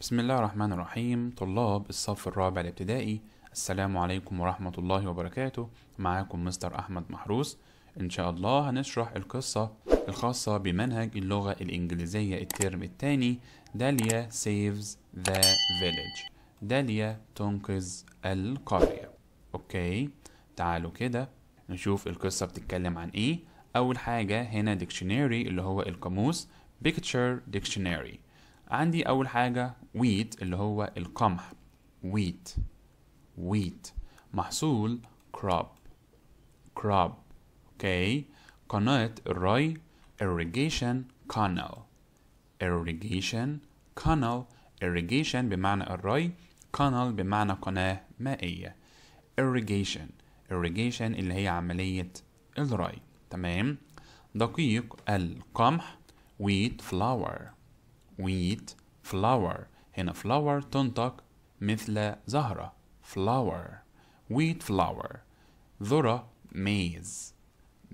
بسم الله الرحمن الرحيم طلاب الصف الرابع الابتدائي السلام عليكم ورحمة الله وبركاته معاكم مستر أحمد محروس إن شاء الله هنشرح القصة الخاصة بمنهج اللغة الإنجليزية الترم الثاني داليا سيفز ذا فيليج داليا تنقذ القرية أوكي تعالوا كده نشوف القصة بتتكلم عن إيه أول حاجة هنا ديكشنري اللي هو القاموس picture ديكشنري عندي أول حاجة wheat اللي هو القمح wheat wheat محصول crop crop اوكي okay. قناة الري irrigation canal irrigation canal irrigation بمعنى الري canal بمعنى قناة مائية irrigation irrigation اللي هي عملية الري تمام دقيق القمح wheat flour wheat flower هنا flower تنطق مثل زهرة flower wheat flower ذرة maize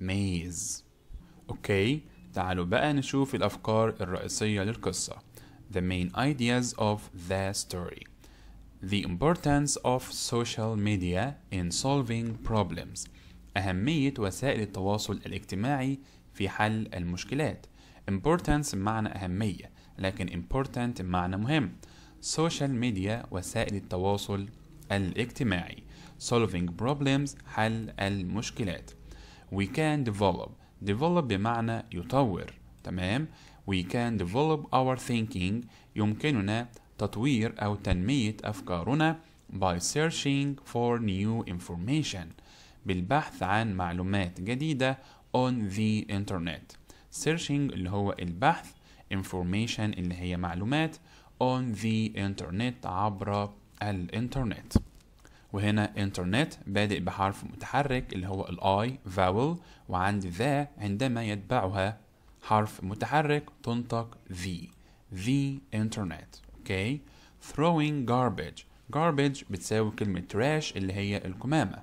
maize اوكي تعالوا بقى نشوف الأفكار الرئيسية للقصة the main ideas of the story the importance of social media in solving problems أهمية وسائل التواصل الاجتماعي في حل المشكلات importance بمعنى أهمية لكن important بمعنى مهم social media وسائل التواصل الاجتماعي solving problems حل المشكلات we can develop develop بمعنى يطور تمام we can develop our thinking يمكننا تطوير أو تنمية أفكارنا by searching for new information بالبحث عن معلومات جديدة on the internet searching اللي هو البحث information اللي هي معلومات on the internet عبر الانترنت وهنا انترنت بادئ بحرف متحرك اللي هو الاي vowel وعند ذا عندما يتبعها حرف متحرك تنطق the the internet اوكي okay. throwing garbage garbage بتساوي كلمة trash اللي هي الكمامة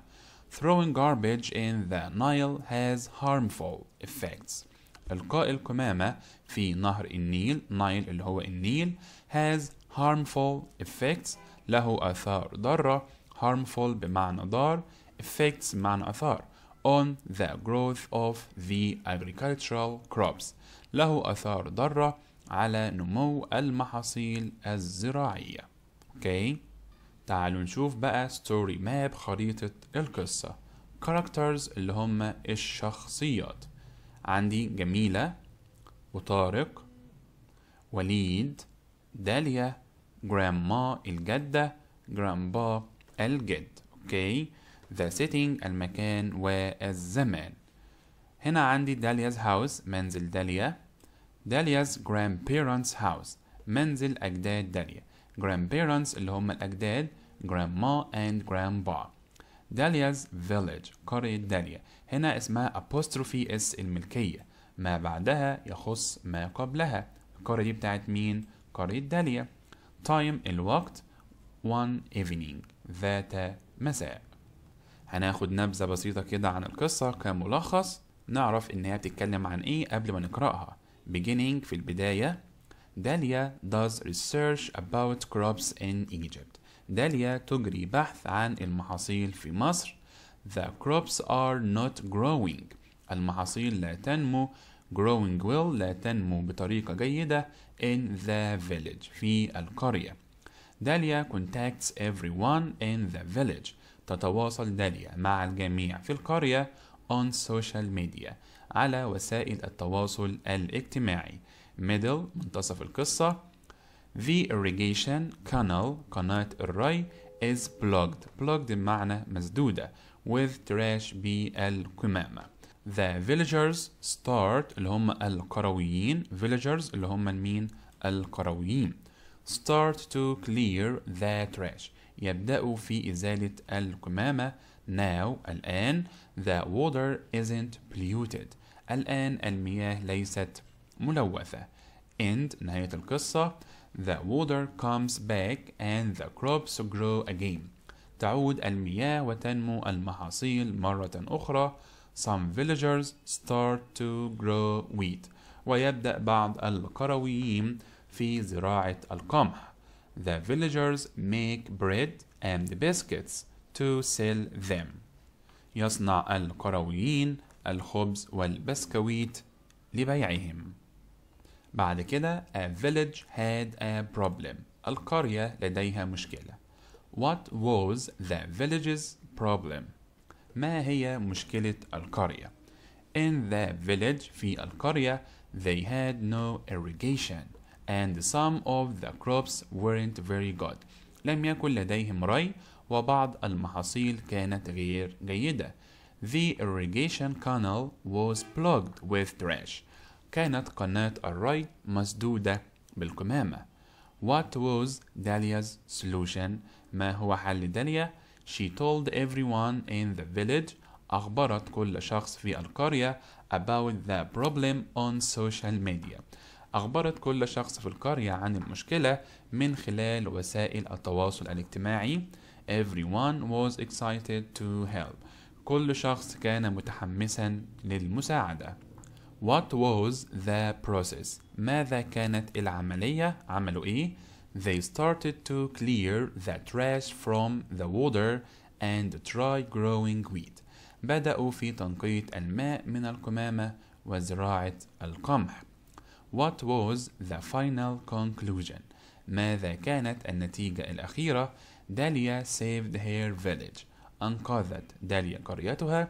throwing garbage in the Nile has harmful effects إلقاء القمامة في نهر النيل نايل اللي هو النيل has harmful effects له آثار ضارة harmful بمعنى ضار effects بمعنى آثار on the growth of the agricultural crops له آثار ضارة على نمو المحاصيل الزراعية اوكي okay. تعالوا نشوف بقى ستوري ماب خريطة القصة characters اللي هم الشخصيات عندي جميلة وطارق وليد داليا جرامما الجدة جرامبا الجد اوكي ذا سيتنج المكان والزمان هنا عندي دالياز هاوس منزل داليا دالياز جراند بيرنتس هاوس منزل أجداد داليا جراند بيرنتس اللي هم الأجداد grandma and grandpa دالياز فيليج قرية داليا هنا اسمها apostrophe اس الملكية ما بعدها يخص ما قبلها القرية دي بتاعت مين؟ قرية داليا time طيب، الوقت one evening ذات مساء هناخد نبذة بسيطة كده عن القصة كملخص نعرف إن هي بتتكلم عن إيه قبل ما نقرأها beginning في البداية داليا does research about crops in Egypt داليا تجري بحث عن المحاصيل في مصر The crops are not growing المحاصيل لا تنمو growing well لا تنمو بطريقة جيدة in the village في القرية داليا contacts everyone in the village تتواصل داليا مع الجميع في القرية on social media على وسائل التواصل الاجتماعي middle منتصف القصة the irrigation canal قناة الري is plugged plugged بمعنى مسدودة with trash بالقمامة the villagers start اللي هم القرويين villagers اللي هم مين القرويين start to clear the trash يبدأوا في إزالة القمامة now الآن the water isn't polluted الآن المياه ليست ملوثة end نهاية القصة The water comes back and the crops grow again. تعود المياه وتنمو المحاصيل مرة أخرى. Some villagers start to grow wheat. ويبدأ بعض القرويين في زراعة القمح. The villagers make bread and biscuits to sell them. يصنع القرويين الخبز والبسكويت لبيعهم. بعد كده a village had a problem القرية لديها مشكلة What was the village's problem ما هي مشكلة القرية In the village في القرية they had no irrigation and some of the crops weren't very good لم يكن لديهم ري وبعض المحاصيل كانت غير جيدة The irrigation canal was plugged with trash كانت قناة الري مسدودة بالقمامة What was Dahlia's solution? ما هو حل داليا؟ She told everyone in the village أخبرت كل شخص في القرية about the problem on social media أخبرت كل شخص في القرية عن المشكلة من خلال وسائل التواصل الاجتماعي Everyone was excited to help كل شخص كان متحمسا للمساعدة What was the process? ماذا كانت العملية؟ عملوا إيه؟ They started to clear the trash from the water and try growing wheat. بدأوا في تنقية الماء من القمامة وزراعة القمح. What was the final conclusion? ماذا كانت النتيجة الأخيرة؟ Dahlia saved her village. أنقذت داليا قريتها.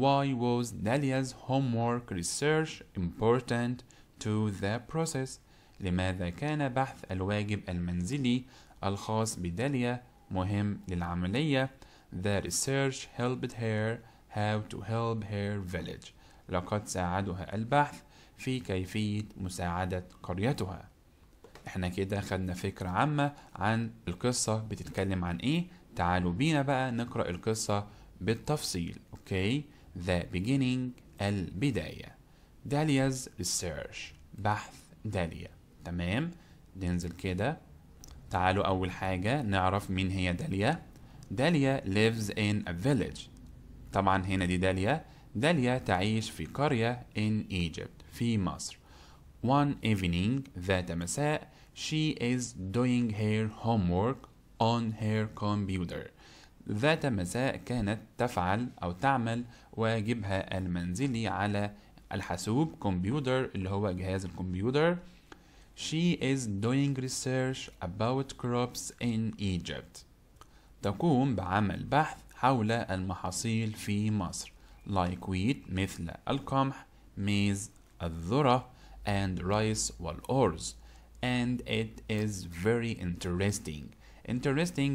Why was Dalia's homework research important to the process؟ لماذا كان بحث الواجب المنزلي الخاص بداليا مهم للعملية؟ The research helped her how to help her village. لقد ساعدها البحث في كيفية مساعدة قريتها. احنا كده خدنا فكرة عامة عن القصة بتتكلم عن ايه تعالوا بينا بقى نقرأ القصة بالتفصيل اوكي The beginning البداية Dahlia's research بحث داليا تمام ننزل كده تعالوا أول حاجة نعرف مين هي داليا داليا lives in a village طبعا هنا دي داليا داليا تعيش في قرية in Egypt في مصر One evening ذات مساء she is doing her homework on her computer ذات مساء كانت تفعل أو تعمل واجبها المنزلي على الحاسوب كمبيوتر اللي هو جهاز الكمبيوتر She is doing research about crops in Egypt تقوم بعمل بحث حول المحاصيل في مصر like wheat مثل القمح ميز الذرة and rice والأرز and it is very interesting interesting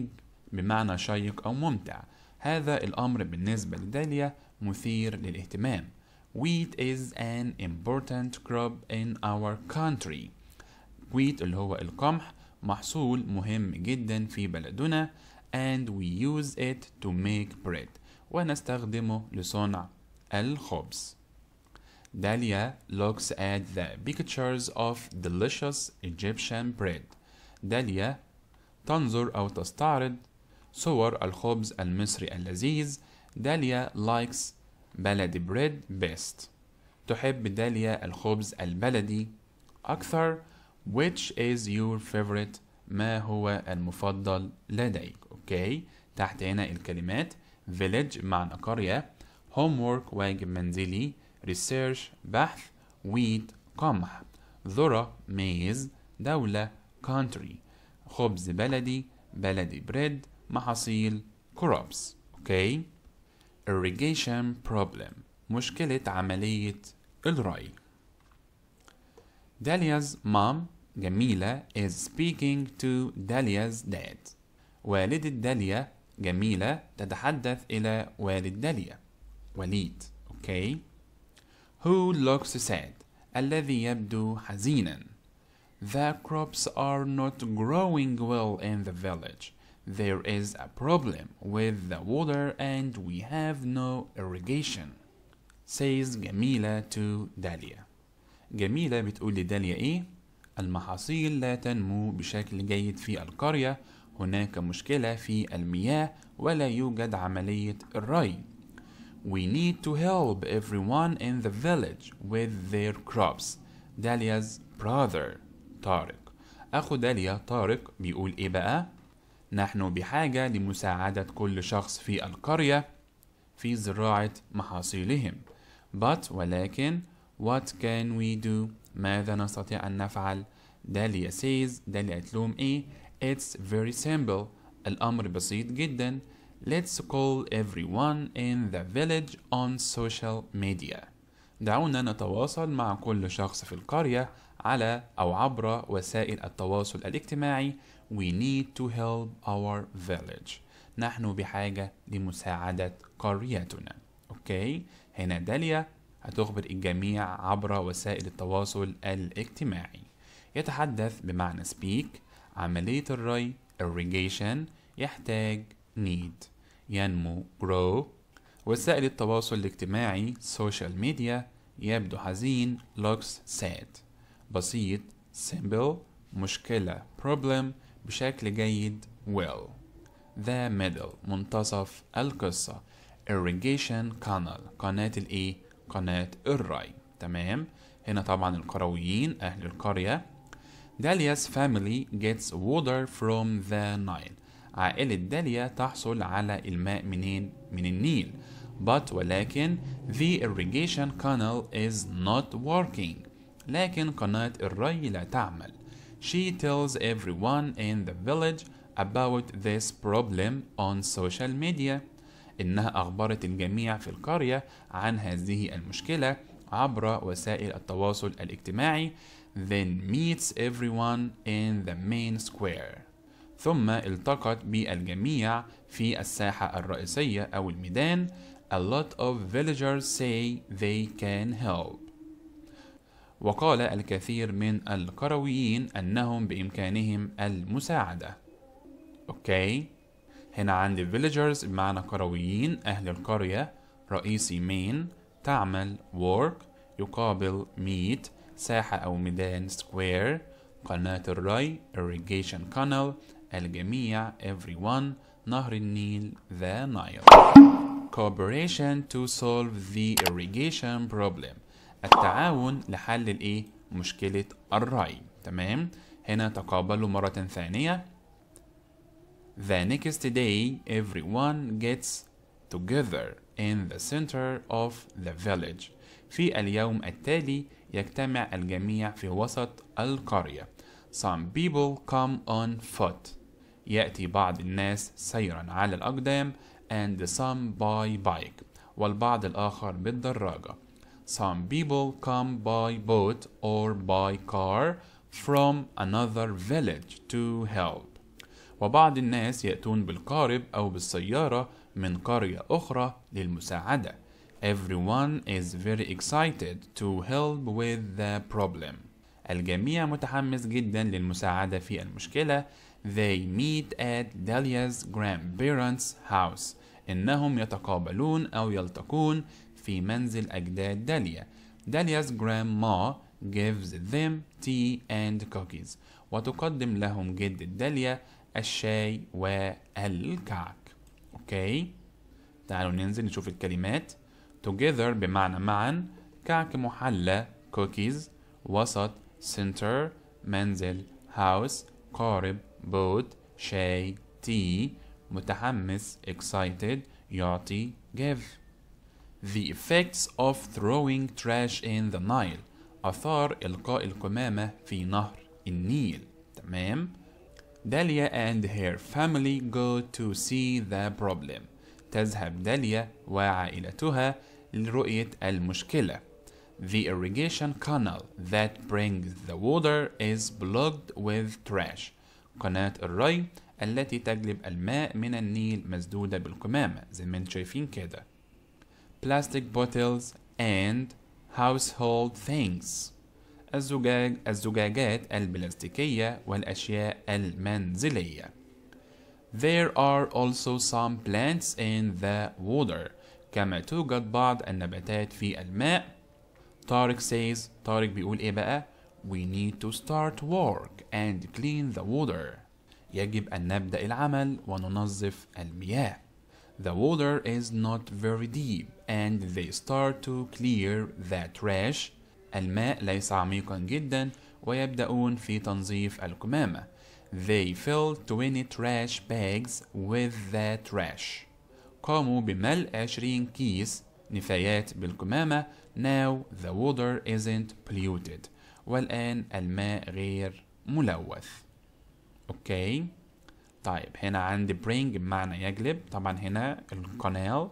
بمعنى شيق أو ممتع هذا الأمر بالنسبة لداليا مثير للاهتمام wheat is an important crop in our country wheat اللي هو القمح محصول مهم جدا في بلدنا and we use it to make bread ونستخدمه لصنع الخبز Dahlia looks at the pictures of delicious Egyptian bread داليا تنظر أو تستعرض صور الخبز المصري اللذيذ داليا likes بلدي بريد بيست تحب داليا الخبز البلدي أكثر which is your favorite ما هو المفضل لديك أوكي تحت هنا الكلمات village معنى قرية homework واجب منزلي research بحث wheat قمح ذرة maize دولة country خبز بلدي بلدي بريد محاصيل crops اوكي okay. irrigation problem مشكلة عملية الري Dahlia's mom جميلة is speaking to Dahlia's dad والدة داليا جميلة تتحدث إلى والد داليا وليد okay. Who looks sad الذي يبدو حزينا The crops are not growing well in the village there is a problem with the water and we have no irrigation says Gamila to Dahlia Gamila بتقول لداليا ايه المحاصيل لا تنمو بشكل جيد في القرية هناك مشكلة في المياه ولا يوجد عملية الري We need to help everyone in the village with their crops Dahlia's brother Tariq أخو داليا طارق بيقول ايه بقى نحن بحاجة لمساعدة كل شخص في القرية في زراعة محاصيلهم. But ولكن what can we do؟ ماذا نستطيع أن نفعل؟ داليا says داليا تلوم إيه؟ It's very simple الأمر بسيط جدا Let's call everyone in the village on social media دعونا نتواصل مع كل شخص في القرية على أو عبر وسائل التواصل الاجتماعي We need to help our village نحن بحاجة لمساعدة قريتنا أوكي هنا داليا هتخبر الجميع عبر وسائل التواصل الاجتماعي يتحدث بمعنى speak عملية الري irrigation يحتاج need ينمو grow وسائل التواصل الاجتماعي social media يبدو حزين looks sad بسيط simple مشكلة problem بشكل جيد well the middle منتصف القصة irrigation canal قناة الايه قناة الري تمام هنا طبعا القرويين أهل القرية داليا's family gets water from the Nile عائلة داليا تحصل على الماء منين؟ من النيل but ولكن the irrigation canal is not working لكن قناة الري لا تعمل She tells everyone in the village about this problem on social media إنها أخبرت الجميع في القرية عن هذه المشكلة عبر وسائل التواصل الاجتماعي then meets everyone in the main square ثم التقت بالجميع في الساحة الرئيسية أو الميدان a lot of villagers say they can help وقال الكثير من القرويين أنهم بإمكانهم المساعدة أوكي هنا عندي villagers بمعنى قرويين أهل القرية رئيسي مين تعمل work يقابل meet ساحة أو ميدان square قناة الري irrigation canal الجميع everyone نهر النيل the Nile cooperation to solve the irrigation problem التعاون لحل الايه مشكلة الرأي تمام هنا تقابلوا مرة ثانية The next day everyone gets together in the center of the village في اليوم التالي يجتمع الجميع في وسط القرية Some people come on foot يأتي بعض الناس سيرا على الأقدام and some by bike والبعض الآخر بالدراجة Some people come by boat or by car from another village to help. وبعض الناس يأتون بالقارب أو بالسيارة من قرية أخرى للمساعدة. Everyone is very excited to help with the problem. الجميع متحمس جدا للمساعدة في المشكلة. They meet at Dahlia's grandparents' house. إنهم يتقابلون أو يلتقون في منزل أجداد داليا. داليا's grandma gives them tea and cookies وتقدم لهم جدة داليا الشاي والكعك. أوكي؟ تعالوا ننزل نشوف الكلمات. together بمعنى معا كعك محلى cookies وسط center منزل house قارب boat شاي تي متحمس excited يعطي give The effects of throwing trash in the Nile آثار إلقاء القمامة في نهر النيل تمام داليا and her family go to see the problem تذهب داليا وعائلتها لرؤية المشكلة The irrigation canal that brings the water is blocked with trash قناة الري التي تجلب الماء من النيل مسدودة بالقمامة زي ما انتم شايفين كده plastic bottles and household things الزجاج الزجاجات البلاستيكية والأشياء المنزلية There are also some plants in the water كما توجد بعض النباتات في الماء طارق says طارق بيقول ايه بقى We need to start work and clean the water يجب أن نبدأ العمل وننظف المياه The water is not very deep and they start to clear the trash الماء ليس عميقا جدا ويبدأون في تنظيف القمامة They fill 20 trash bags with the trash قاموا بملء 20 كيس نفايات بالقمامة Now the water isn't polluted والآن الماء غير ملوث أوكي طيب هنا عندي bring بمعنى يجلب طبعا هنا القناة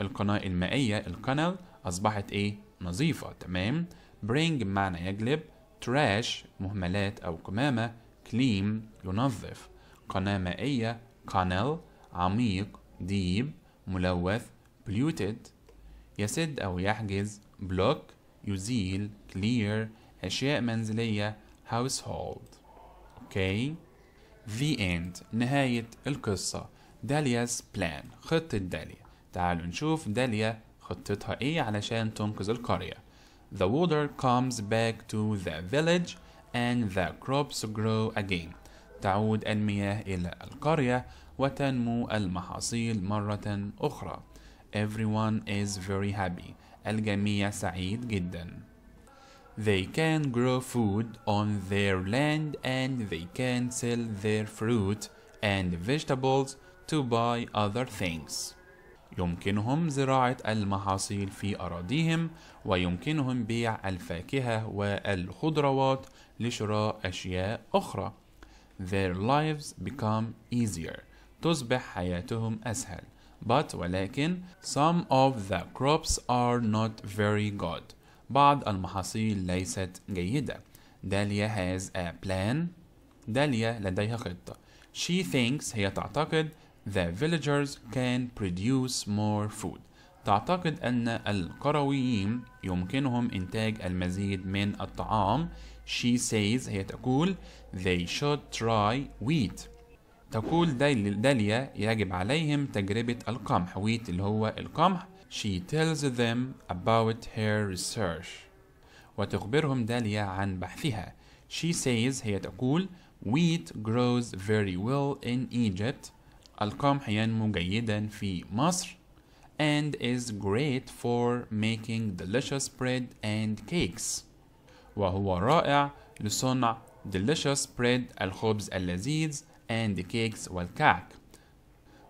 القناة المائية القنال أصبحت إيه نظيفة تمام bring بمعنى يجلب trash مهملات أو كمامة clean ينظف قناة مائية canal عميق deep ملوث polluted يسد أو يحجز block يزيل clear أشياء منزلية household okay. The End نهاية القصة داليا's plan خطة داليا تعالوا نشوف داليا خطتها ايه علشان تنقذ القرية The water comes back to the village and the crops grow again تعود المياه إلى القرية وتنمو المحاصيل مرة أخرى Everyone is very happy الجميع سعيد جدا They can grow food on their land and they can sell their fruit and vegetables to buy other things يمكنهم زراعة المحاصيل في أراضيهم ويمكنهم بيع الفاكهة والخضروات لشراء أشياء أخرى. Their lives become easier. تصبح حياتهم أسهل. But ولكن some of the crops are not very good. بعض المحاصيل ليست جيدة. داليا has a plan. داليا لديها خطة. She thinks هي تعتقد The villagers can produce more food. تعتقد أن القرويين يمكنهم إنتاج المزيد من الطعام. She says هي تقول they should try wheat. تقول داليا يجب عليهم تجربة القمح wheat اللي هو القمح. She tells them about her research. وتخبرهم داليا عن بحثها. She says هي تقول wheat grows very well in Egypt. القمح ينمو جيدا في مصر and is great for making delicious bread and cakes وهو رائع لصنع delicious bread الخبز اللذيذ and the cakes والكعك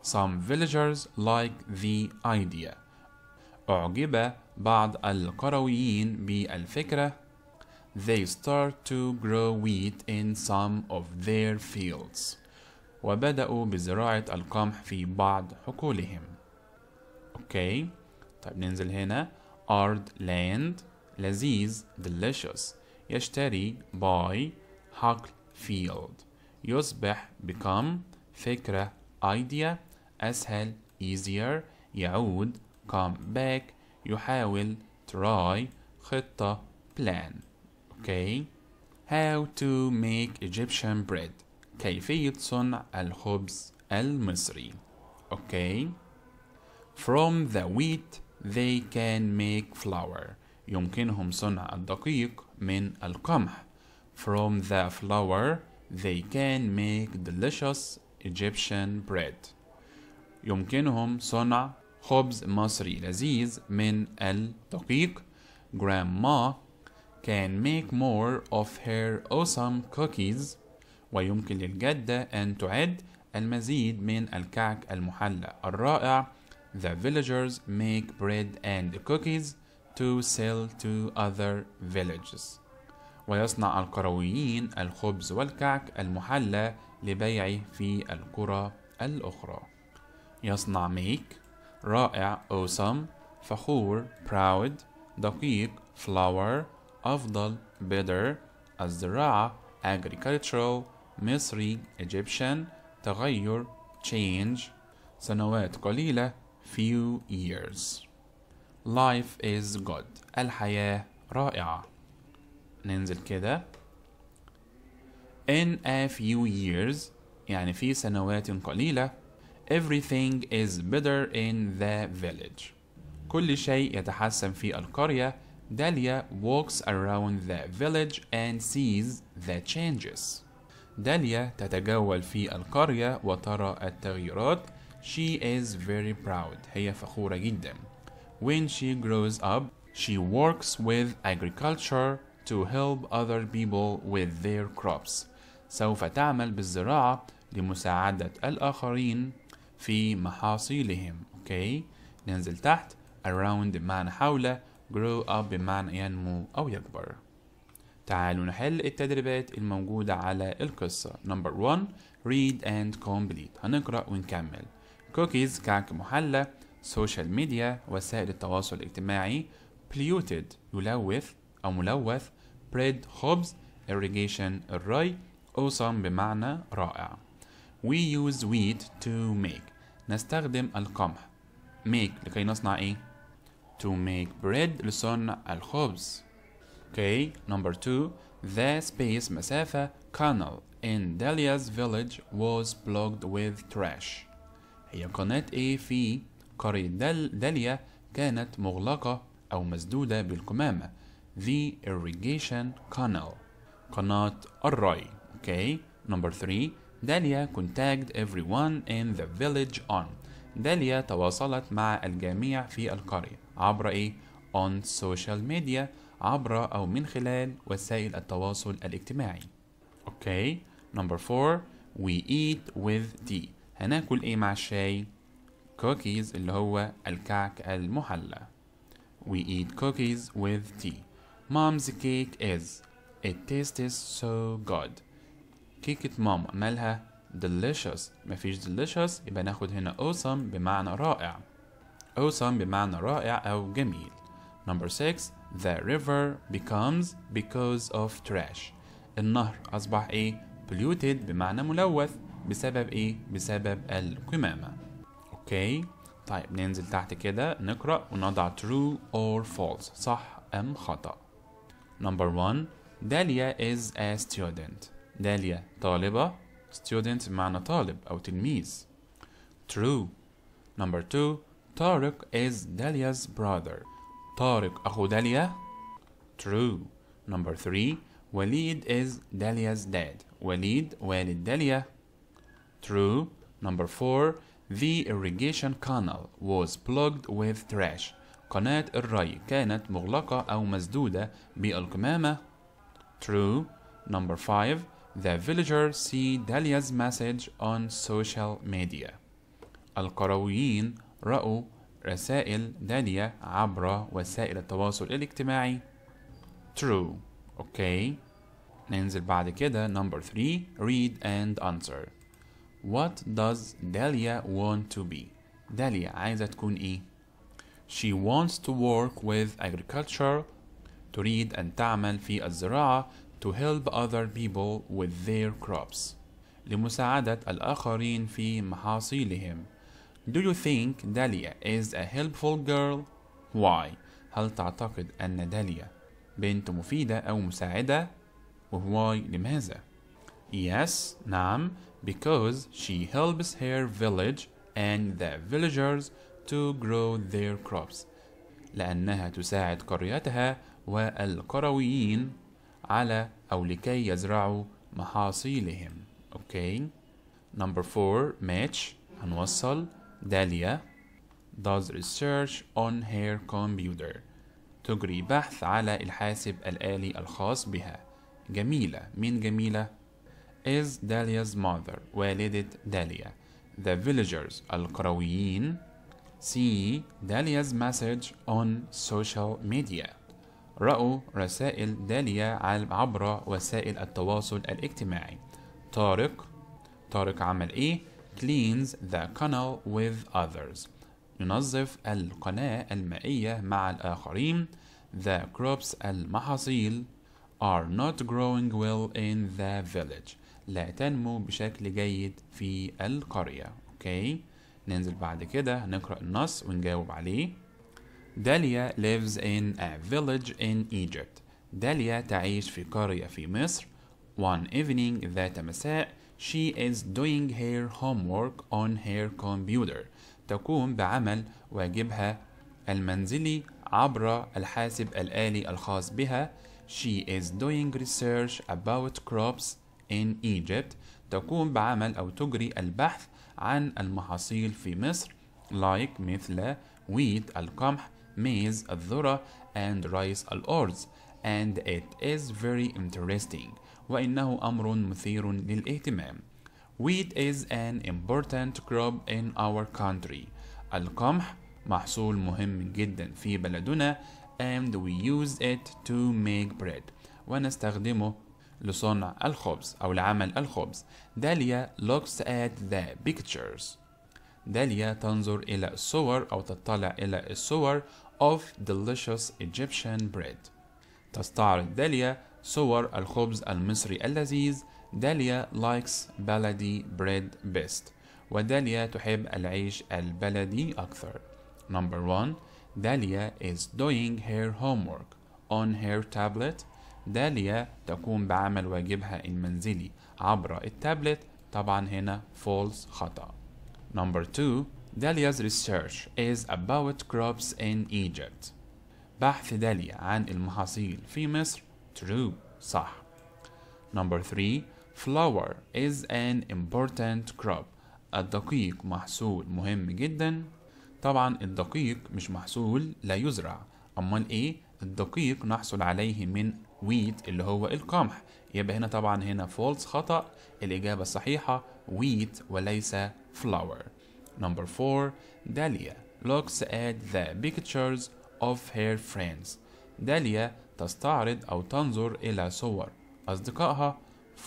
Some villagers like the idea أعجب بعض القرويين بالفكرة They start to grow wheat in some of their fields وبدأوا بزراعة القمح في بعض حقولهم أوكي طيب ننزل هنا أرض land لذيذ delicious يشتري buy حقل field يصبح become فكرة idea أسهل easier يعود come back يحاول try خطة plan okay how to make Egyptian bread كيفية صنع الخبز المصري okay. From the wheat they can make flour يمكنهم صنع الدقيق من القمح From the flour they can make delicious Egyptian bread يمكنهم صنع خبز مصري لذيذ من الدقيق Grandma can make more of her awesome cookies ويمكن للجدة أن تعد المزيد من الكعك المحلى الرائع The villagers make bread and cookies to sell to other villages ويصنع القرويين الخبز والكعك المحلى لبيعه في القرى الأخرى يصنع make رائع awesome فخور proud دقيق flower أفضل better الزراعة agricultural مصري Egyptian تغير change سنوات قليلة few years life is good الحياة رائعة ننزل كده in a few years يعني في سنوات قليلة everything is better in the village كل شيء يتحسن في القرية داليا walks around the village and sees the changes داليا تتجول في القرية وترى التغييرات She is very proud هي فخورة جدا When she grows up she works with agriculture to help other people with their crops سوف تعمل بالزراعة لمساعدة الآخرين في محاصيلهم okay. ننزل تحت around بمعنى حوله grow up بمعنى ينمو أو يكبر تعالوا نحل التدريبات الموجودة على القصة نمبر 1 read and complete هنقرأ ونكمل cookies كعك محلى سوشيال ميديا وسائل التواصل الاجتماعي polluted يلوث أو ملوث bread خبز irrigation الري awesome بمعنى رائع we use wheat to make نستخدم القمح make لكي نصنع ايه to make bread لصنع الخبز Okay, number two, the space Masafa canal in Delia's village was blocked with trash. هي قناة A في قرية دل دليا كانت مغلقة أو مسدودة بالقمامة. The irrigation canal. قناة الري. Okay, number three, داليا contacted everyone in the village on. داليا تواصلت مع الجميع في القرية عبر إيه؟ On social media عبر أو من خلال وسائل التواصل الاجتماعي Okay, number 4 we eat with tea هناكل إيه مع الشاي cookies اللي هو الكعك المحلى we eat cookies with tea mom's cake is it tastes so good كيكة ماما مالها delicious مفيش delicious يبقى ناخد هنا awesome بمعنى رائع awesome بمعنى رائع أو جميل number 6 The river becomes because of trash. النهر أصبح إيه؟ polluted بمعنى ملوث بسبب إيه؟ بسبب الكمامة. أوكي؟ طيب ننزل تحت كده نقرأ ونضع true or false صح أم Number one, Dahlia is a student. Dahlia طالبة. Student بمعنى طالب أو تلميذ. True. Number two, Tarek is Dahlia's brother. Tariq أخو داليا true number three Walid is Dalia's dad Walid Walid Dalia. true number four The irrigation canal was plugged with trash قناة الري كانت مغلقة أو مسدودة بالكمامة. true number five The villagers see Dalia's message on social media القرويين رأوا رسائل داليا عبر وسائل التواصل الاجتماعي true اوكي okay. ننزل بعد كده number 3 read and answer what does Dahlia want to be داليا عايزة تكون ايه she wants to work with agriculture تريد أن تعمل في الزراعة to help other people with their crops لمساعدة الآخرين في محاصيلهم Do you think Dahlia is a helpful girl? Why? هل تعتقد أن داليا بنت مفيدة أو مساعدة؟ why لماذا؟ Yes, نعم, because she helps her village and the villagers to grow their crops. لأنها تساعد قريتها والقرويين على أو لكي يزرعوا محاصيلهم. Okay. Number four match هنوصل داليا does research on her computer تجري بحث على الحاسب الآلي الخاص بها جميلة من جميلة is Dahlia's mother والدة داليا the villagers القرويين see Dahlia's message on social media رأوا رسائل داليا عبر وسائل التواصل الاجتماعي طارق طارق عمل ايه cleans the canal with others ينظف القناة المائية مع الآخرين the crops المحاصيل are not growing well in the village لا تنمو بشكل جيد في القرية okay. ننزل بعد كده نقرأ النص ونجاوب عليه داليا lives in a village in Egypt داليا تعيش في قرية في مصر one evening ذات مساء She is doing her homework on her computer. تقوم بعمل واجبها المنزلي عبر الحاسب الآلي الخاص بها. She is doing research about crops in Egypt. تقوم بعمل أو تجري البحث عن المحاصيل في مصر like مثل wheat القمح maize الذرة and rice الأرز and it is very interesting وإنه أمر مثير للاهتمام Wheat is an important crop in our country القمح محصول مهم جدا في بلدنا and we use it to make bread ونستخدمه لصنع الخبز أو لعمل الخبز داليا looks at the pictures داليا تنظر إلى الصور أو تطلع إلى الصور of delicious Egyptian bread تستعرض داليا صور الخبز المصري اللذيذ داليا لايكس بلدي بريد بيست وداليا تحب العيش البلدي أكثر Number 1 داليا is doing her homework on her tablet داليا تقوم بعمل واجبها المنزلي عبر التابلت طبعا هنا false خطأ Number 2 Dalia's research is about crops in Egypt بحث داليا عن المحاصيل في مصر true صح number 3 flower is an important crop الدقيق محصول مهم جدا طبعا الدقيق مش محصول لا يزرع امال ايه الدقيق نحصل عليه من wheat اللي هو القمح يبقى هنا طبعا هنا فولس خطأ الإجابة الصحيحة wheat وليس flour number 4 داليا looks at the pictures of her friends داليا تستعرض أو تنظر إلى صور أصدقائها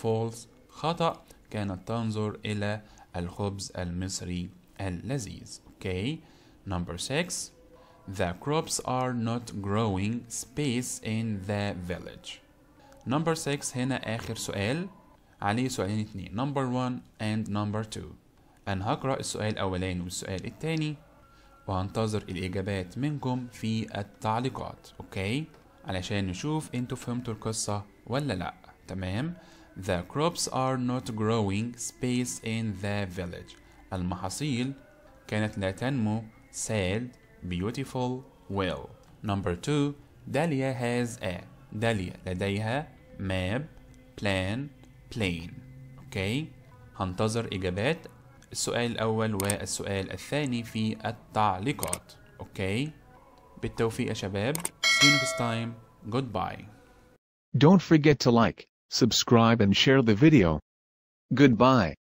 false خطأ كانت تنظر إلى الخبز المصري اللذيذ okay number six the crops are not growing space in the village number six هنا آخر سؤال عليه سؤالين اتنين number one and number two أنا هقرأ السؤال الأولاني والسؤال التاني وهنتظر الإجابات منكم في التعليقات أوكي علشان نشوف انتوا فهمتوا القصة ولا لأ تمام The crops are not growing space in the village المحاصيل كانت لا تنمو sad beautiful well Number two Dahlia has a داليا لديها map plan plane أوكي هنتظر إجابات السؤال الأول والسؤال الثاني في التعليقات أوكي بالتوفيق يا شباب See you next time. Goodbye. Don't forget to like, subscribe and share the video. Goodbye.